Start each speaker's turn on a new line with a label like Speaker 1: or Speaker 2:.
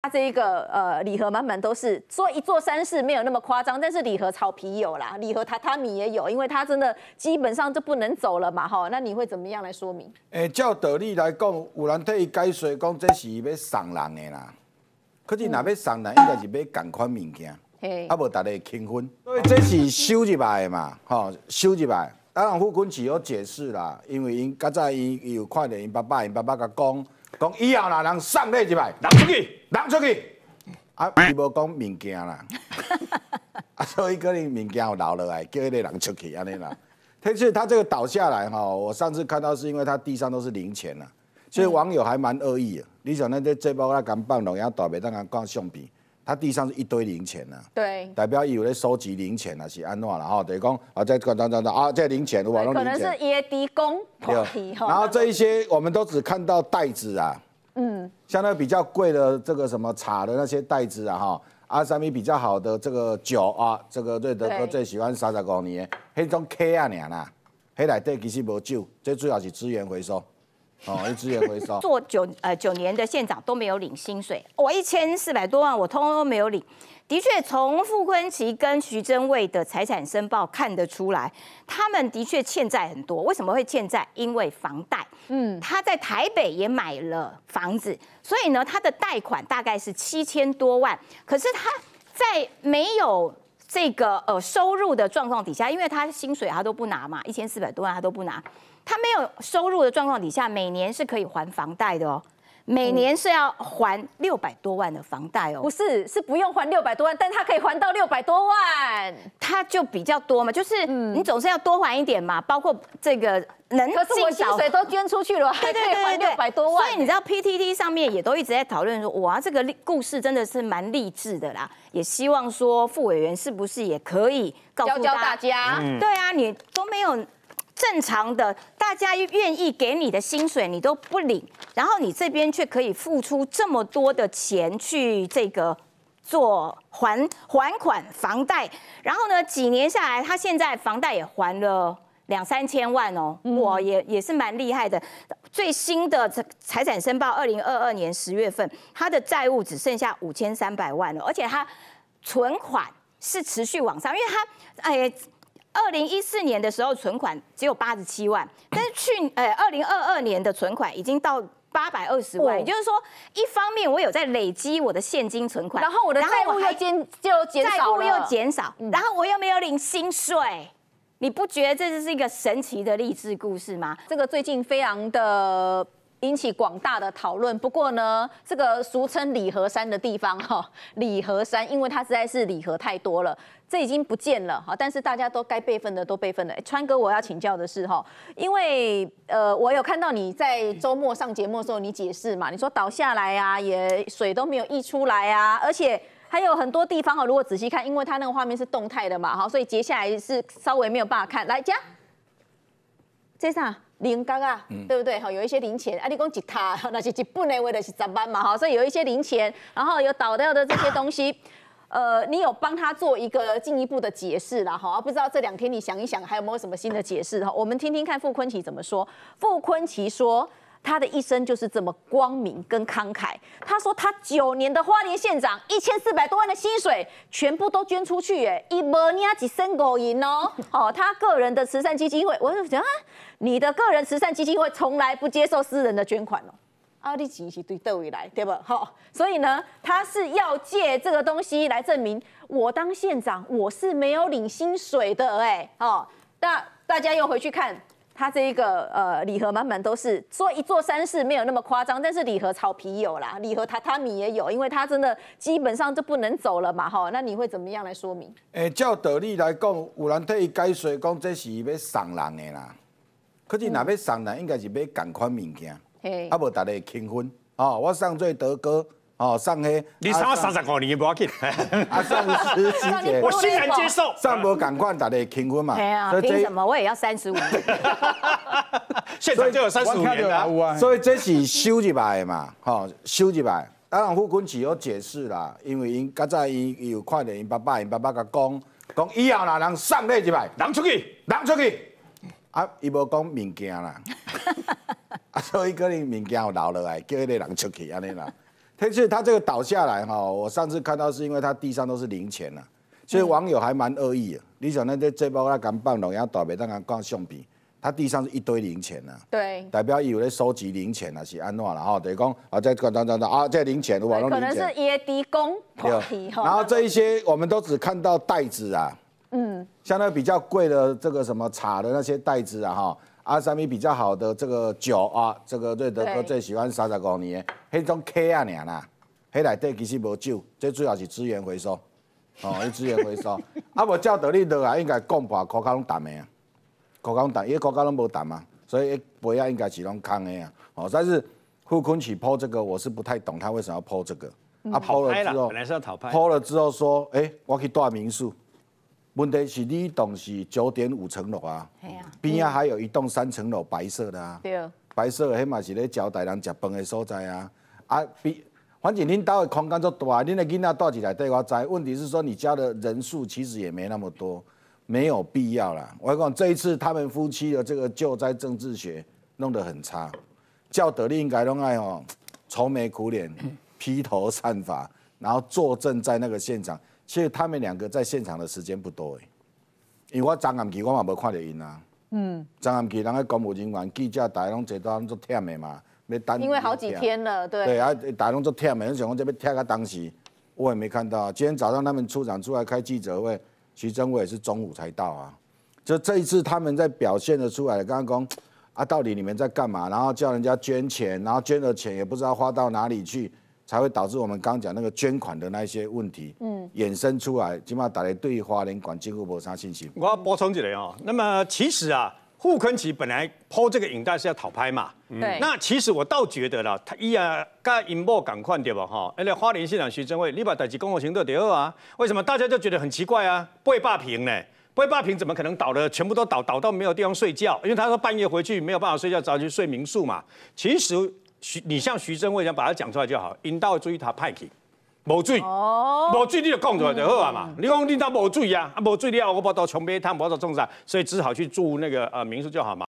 Speaker 1: 他这一个呃礼盒满满都是，说一座山是没有那么夸张，但是礼盒草皮有啦，礼盒榻榻米也有，因为他真的基本上就不能走了嘛，哈。那你会怎么样来说明？
Speaker 2: 诶，照道理来讲，人兰伊该说讲这是要送人的啦，可是若要送人应该是要同款物件，嘿，啊无大家轻分。所以这是收入来的嘛，吼，收入来。阿然，傅昆是有解释啦，因为因刚才因有看到因爸爸，因爸爸甲讲。讲以后啦，人上你一摆，扔出去，扔出去。啊，伊无讲物件啦，啊，所以可能物件有留落来，叫迄个人出去安尼啦。但是他这个倒下来哈，我上次看到是因为他地上都是零钱呐，所以网友还蛮恶意的。你想咱这节目，咱敢放龙像，大袂当咱挂相片。他地上是一堆零钱啊，对，代表有人收集零钱啊，是安怎了哈？等于讲啊，在等等等啊，在零钱，的话，可能是
Speaker 1: 耶底公对。然后这一
Speaker 2: 些我们都只看到袋子啊，嗯，像那比较贵的这个什么茶的那些袋子啊哈，阿三杯比较好的这个酒啊，这个瑞德哥最喜欢三十多年，黑种 K 啊，年啦，黑奶对其实无酒，最主要是资源回收。哦，一回收做
Speaker 3: 九呃九年的县长都没有领薪水，我一千四百多万我通通都没有领。的确，从傅昆琪跟徐祯伟的财产申报看得出来，他们的确欠债很多。为什么会欠债？因为房贷。嗯，他在台北也买了房子，所以呢，他的贷款大概是七千多万。可是他在没有。这个呃收入的状况底下，因为他薪水他都不拿嘛，一千四百多万他都不拿，他没有收入的状况底下，每年是可以还房贷的哦。每年是要还六百多万的房贷哦，不是，是不用还六百多万，但他可以还到六百多万，他就比较多嘛，就是你总是要多还一点嘛，包括这个能，可是我小，水都捐出去了，还可以还六百多万，所以你知道 P T T 上面也都一直在讨论说，哇，这个故事真的是蛮励志的啦，也希望说副委员是不是也可以教教大家，对啊，你都没有。正常的，大家愿意给你的薪水你都不领，然后你这边却可以付出这么多的钱去这个做还还款房贷，然后呢几年下来，他现在房贷也还了两三千万哦，哇也也是蛮厉害的。最新的财财产申报，二零二二年十月份，他的债务只剩下五千三百万了，而且他存款是持续往上，因为他哎。二零一四年的时候存款只有八十七万，但是去呃二零二二年的存款已经到八百二十万，也就是说，一方面我有在累积我的现金存款，然后我的债务又减就债务又减少，然后我又没有领薪水，你不觉得这就是一个神奇的励志故事吗？这个最近非常
Speaker 1: 的引起广大的讨论。不过呢，这个俗称礼盒山的地方哈，礼盒山，因为它实在是礼盒太多了。这已经不见了哈，但是大家都该备份的都备份了。川哥，我要请教的是哈，因为呃，我有看到你在周末上节目的时候你解释嘛，你说倒下来啊，也水都没有溢出来啊，而且还有很多地方哦，如果仔细看，因为它那个画面是动态的嘛哈，所以接下来是稍微没有办法看。来加这上零刚刚，对不对哈？有一些零钱，啊，你讲吉他那是几本嘞？为了是值班嘛哈，所以有一些零钱，然后有倒掉的这些东西。呃，你有帮他做一个进一步的解释了哈？不知道这两天你想一想，还有没有什么新的解释哈？我们听听看傅坤奇怎么说。傅坤奇说，他的一生就是这么光明跟慷慨。他说，他九年的花莲县长，一千四百多万的薪水，全部都捐出去，耶，一蚊鸭几生狗银哦。哦，他个人的慈善基金会，我就么想啊？你的个人慈善基金会从来不接受私人的捐款哦。他哋钱是对倒位来，对吧？哈，所以呢，他是要借这个东西来证明我当县长我是没有领薪水的，哎，哦，那大家又回去看他这一个呃礼盒，满满都是。说一座山是没有那么夸张，但是礼盒草皮有啦，礼盒榻榻米也有，因为他真的基本上就不能走了嘛，哈。那你会怎么样来说明？
Speaker 2: 诶，照德立来讲，有人对该谁讲这是要送人的啦？可是若要送人，应该是要同款物件。阿伯，大家结婚哦！我上最德哥哦，上黑你上三十五年不要紧，啊，上十几年，我欣然接受。上伯赶快大家结婚嘛！对啊，凭什
Speaker 3: 么我也要三十五？
Speaker 2: 现在就有三十五年啊，所以这是收入来的嘛，吼，收入来。阿王傅坤是有解释啦，因为因刚才因有看到因爸爸，因爸爸甲讲，讲以后哪能上那一摆，人出去，人出去。啊，伊无讲物件啦。所以可能物件有留落来，叫一个人出去啊，那了。但是他这个倒下来哈，我上次看到是因为他地上都是零钱了，所以网友还蛮恶意的。你想那这这包他敢放龙牙大倒袂当刚挂橡皮，他地上是一堆零钱了。对，代表有人收集零钱啊，是安怎了哈？等于讲啊，在转转转啊，在零钱，可能是耶
Speaker 1: 底公怪然后这一
Speaker 2: 些我们都只看到袋子啊，嗯，像那比较贵的这个什么茶的那些袋子啊，哈。啊，什米比较好的这个酒啊？这个瑞德哥最喜欢三十多年，迄种 K 啊，尔啦，迄内底其实无酒，最主要是资源回收，哦，资源回收，啊，无照道理落来应该讲吧，口考拢答啊，高口拢淡，因为高考拢无淡嘛，所以杯啊应该是拢空的啊，哦，但是傅坤起剖这个我是不太懂，他为什么要剖这个？啊，剖了之后本来是要剖了之后说，哎，我去大民宿。问题是，你栋是九点五层楼啊，边啊还有一栋三层楼白色的啊，白色的迄嘛是咧招待人吃饭的所在啊啊！比反正恁单的空间就大，恁的囡仔大起来对我灾。问题是说，你家的人数其实也没那么多，没有必要啦。我讲这一次他们夫妻的这个救灾政治学弄得很差，叫得应该动爱哦，愁眉苦脸，披头散发，然后坐镇在那个现场。其实他们两个在现场的时间不多的，因为我张暗期我嘛无看到因啊，嗯，张暗期，人个公务人员、记者台拢坐单做舔的嘛，因为好几天
Speaker 1: 了，对，对，啊，
Speaker 2: 坐舔的，我想讲这边舔到当时我也没看到今天早上他们出场出来开记者会，徐实我也是中午才到啊。就这一次他们在表现的出来，刚刚讲啊，到底你们在干嘛？然后叫人家捐钱，然后捐的钱也不知道花到哪里去。才会导致我们刚讲那个捐款的那一些问题，嗯，衍生出来，起码大家对花莲管几乎库啥信心。我要补充一个哦，那么其实啊，傅坤奇本来抛这个影带是要讨拍嘛，嗯，那其实我倒觉得了，他一啊，该引爆，赶快点吧哈。而且花莲县长徐正惠，你把台积公司请到第二啊？为什么大家就觉得很奇怪啊？不会霸屏呢？不会霸屏怎么可能倒了？全部都倒，倒到没有地方睡觉，因为他说半夜回去没有办法睡觉，早去睡民宿嘛。其实。徐，你像徐正惠一样把它讲出来就好。引导注意他派去，无罪，
Speaker 1: 无罪你就讲出来就好啊嘛。
Speaker 2: 你讲你他无罪啊，啊无罪了，我跑到穷边一趟，跑到中山，所以只好去住那个呃民宿就好嘛。